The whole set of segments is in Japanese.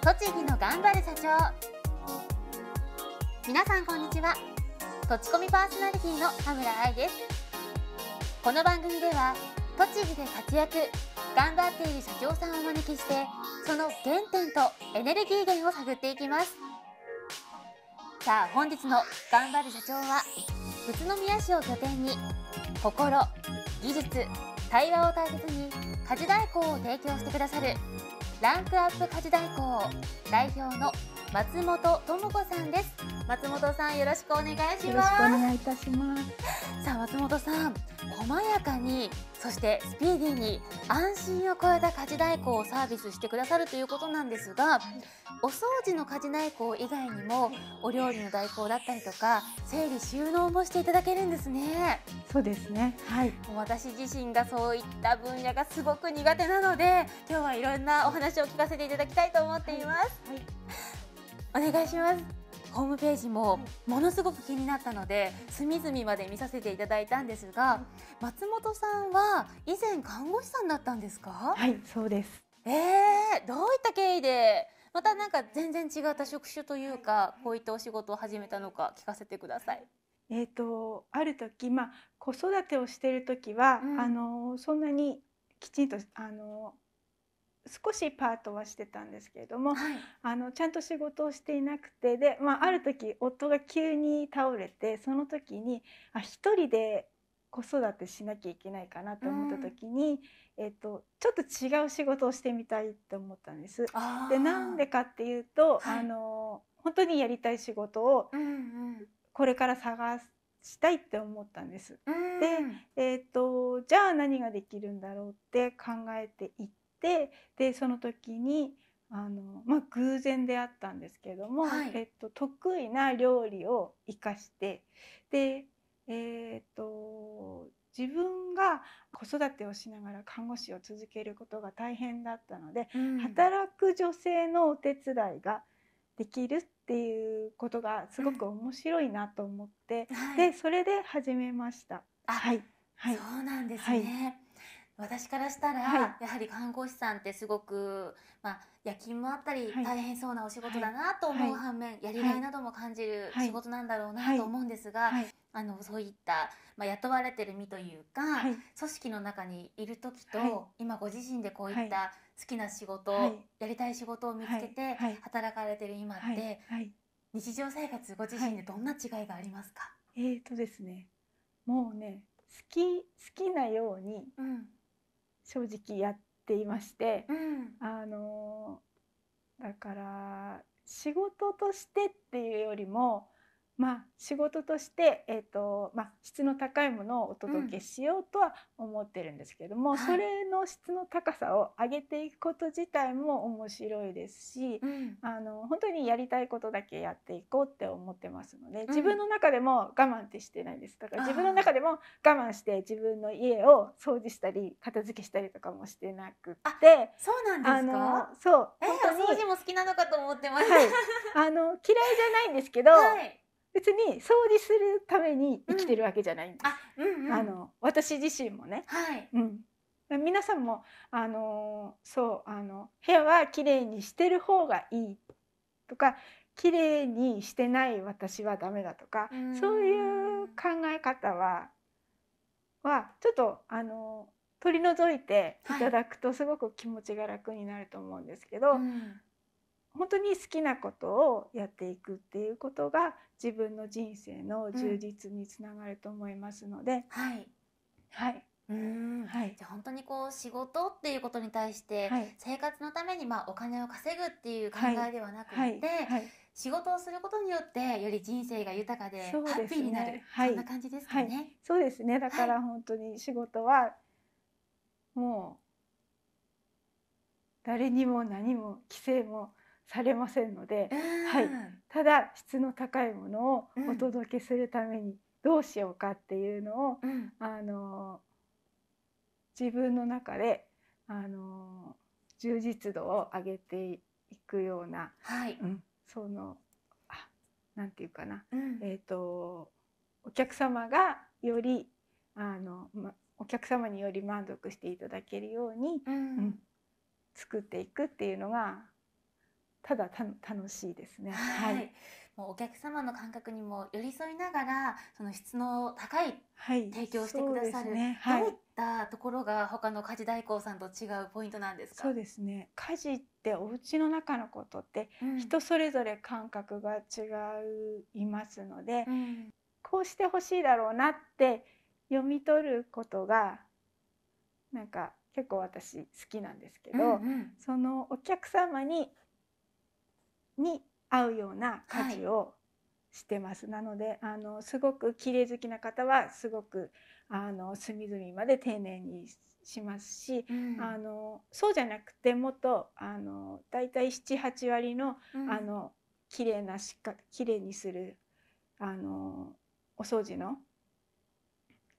栃木の頑張る社長皆さんこんにちはとちこみパーソナリティの田村愛ですこの番組では栃木で活躍頑張っている社長さんをお招きしてその原点とエネルギー源を探っていきますさあ本日の頑張る社長は宇都宮市を拠点に心技術対話を大切に家事代行を提供してくださるランクアップ家事代行代表の松本智子さんです松本さんよろしくお願いしますよろしくお願いいたしますさあ松本さん細やかにそしてスピーディーに安心を超えた家事代行をサービスしてくださるということなんですがお掃除の家事代行以外にもお料理の代行だったりとか整理収納もしていただけるんですねそうですねはい私自身がそういった分野がすごく苦手なので今日はいろんなお話を聞かせていただきたいと思っています、はいはいお願いしますホームページもものすごく気になったので隅々まで見させていただいたんですが松本さんは以前看護師さんだったんですかはいそうですえー、どういった経緯でまたなんか全然違った職種というかこういったお仕事を始めたのか聞かせてください。えーと、ある時、まあ、子育てをしている時は、うん、あのそんなにきちんとあの少しパートはしてたんですけれども、はい、あのちゃんと仕事をしていなくてで、まあ、ある時夫が急に倒れてその時にあ一人で子育てしなきゃいけないかなと思った時に、うん、えっと、ちょっと違う仕事をしてみたいと思ったんです。でなんでかっていうと、はい、あの本当にやりたい仕事をこれから探したいって思ったんです。うん、で、えーと、とじゃあ何ができるんだろうって考えていっってでその時にあの、まあ、偶然であったんですけども、はい、えっと、得意な料理を生かしてで、えー、っと自分が子育てをしながら看護師を続けることが大変だったので、うん、働く女性のお手伝いができるっていうことがすごく面白いなと思って、うんはい、でそれで始めました。はい、はい、そうなんですね、はい私からしたら、はい、やはり看護師さんってすごく、まあ、夜勤もあったり、大変そうなお仕事だなと思う反面、はい、やりがいなども感じる仕事なんだろうなと思うんですが、あのそういった、まあ、雇われてる身というか、組織の中にいる時と、今ご自身でこういった好きな仕事、やりたい仕事を見つけて働かれてる今って、日常生活ご自身でどんな違いがありますか、えーとですねもうね好き好きなように、うん正直やっていまして、うん、あのだから仕事としてっていうよりもまあ、仕事として、えーとまあ、質の高いものをお届けしようとは思ってるんですけども、うん、それの質の高さを上げていくこと自体も面白いですし、うん、あの本当にやりたいことだけやっていこうって思ってますので自分の中でも我慢ってしてないですだから自分の中でも我慢して自分の家を掃除したり片付けしたりとかもしてなくてそうなんですかそう、本当に掃除も好きなのかと思ってます、はい、あの嫌いじゃないんですけど、はい別に掃除するために生きてるわけじゃないんです。うん、あうんうん、あの私自身もね。はい。うん。皆さんもあのそうあの部屋は綺麗にしてる方がいいとか綺麗にしてない私はダメだとかそういう考え方ははちょっとあの取り除いていただくとすごく気持ちが楽になると思うんですけど、はい、本当に好きなことをやっていくっていうことが自分の人生の充実につながると思いますので、うん、はい、はいうんはい、じゃ本当にこう仕事っていうことに対して、生活のためにまあお金を稼ぐっていう考えではなくて、はいはい、仕事をすることによってより人生が豊かでハッピーになるそ、ね,、んな感じですかね、そうですねだから本当に仕事はもう誰にも何も規制もされませんので、はい、ただ質の高いものをお届けするためにどうしようかっていうのを、うん、あの自分の中であの充実度を上げていくような、はい、うん、そのあなんていうかな、うん、えっ、ー、とお客様がよりあの、ま、お客様により満足していただけるように、うん、作っていくっていうのがただた楽しいですね。はい、もうお客様の感覚にも寄り添いながらその質の高い提供してくださる、はいねはい、どういったところが他の家事代行さんと違うポイントなんですかそうですね家事ってお家の中のことって人それぞれ感覚が違ういますので、うん、こうしてほしいだろうなって読み取ることがなんか結構私好きなんですけど、うんうん、そのお客様にに合うような家事をしてます、はい、なのであのすごく綺麗好きな方はすごくあの隅々まで丁寧にしますし、うん、あのそうじゃなくてもっとあのだいたい78割の、うん、あの綺麗なしか綺麗にするあのお掃除の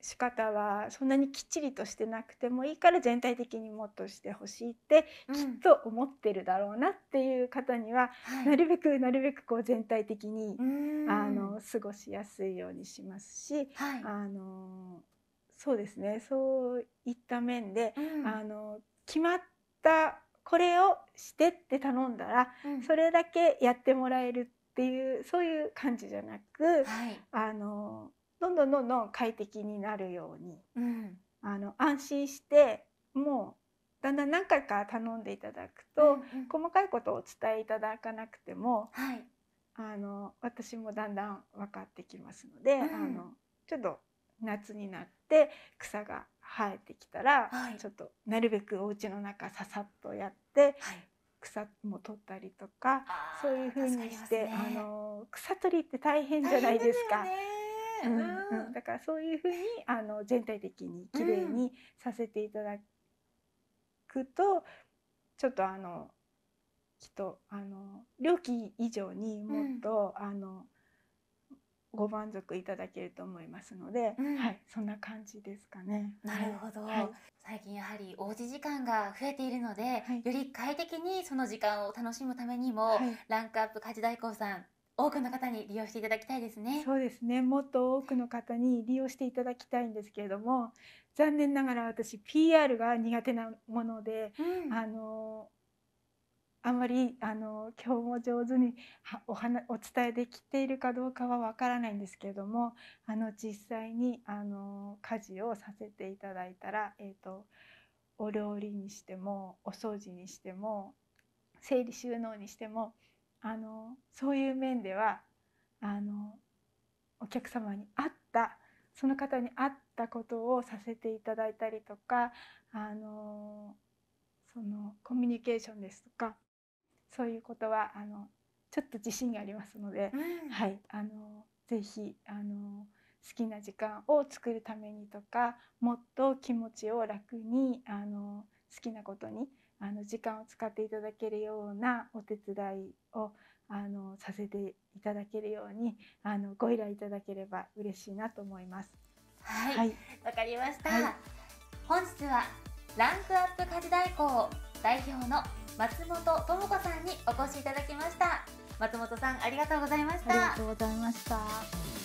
仕方はそんなにきっちりとしてなくてもいいから全体的にもっとしてほしいってきっと思ってるだろうなっていう方には、なるべくなるべくこう全体的に、あの過ごしやすいようにしますし、あのそうですねそういった面で、あの決まったこれをしてって頼んだら、それだけやってもらえるっていうそういう感じじゃなく、あのどんどんどんどん快適になるように、うん、あの安心してもうだんだん何回か頼んでいただくと、うんうん、細かいことをお伝えいただかなくても、はい、あの私もだんだん分かってきますので、うん、あのちょっと夏になって草が生えてきたら、はい、ちょっとなるべくお家の中ささっとやって、はい、草も取ったりとかそういうふうにして、ね、あの草取りって大変じゃないですか。ね、うん、だからそういうふうにあの全体的に綺麗にさせていただくと、ちょっとあのきっとあの料金以上にもっと、あのご満足いただけると思いますので、うん、はい、そんな感じですかね。なるほど、はい、最近やはりおうち時間が増えているので、はい、より快適にその時間を楽しむためにも、はい、ランクアップ家事代行さん多くの方に利用していただきたいですね。そうですね。もっと多くの方に利用していただきたいんですけれども、残念ながら私 PR が苦手なもので、うん、あのあまりあの今日も上手にお話お伝えできているかどうかはわからないんですけれども、あの実際にあの家事をさせていただいたら、えっ、ー、とお料理にしてもお掃除にしても整理収納にしても。あのそういう面ではあのお客様に合ったその方に合ったことをさせていただいたりとかあのそのコミュニケーションですとかそういうことはあのちょっと自信がありますので、うん、はいあのぜひあの好きな時間を作るためにとかもっと気持ちを楽にあの好きなことにあの時間を使っていただけるようなお手伝いをあのさせていただけるようにあのご依頼いただければ嬉しいなと思います。はい、わ、はい、かりました、はい、本日はランクアップ家事代行代表の松本智子さんにお越しいただきました。松本さんありがとうございました。ありがとうございました。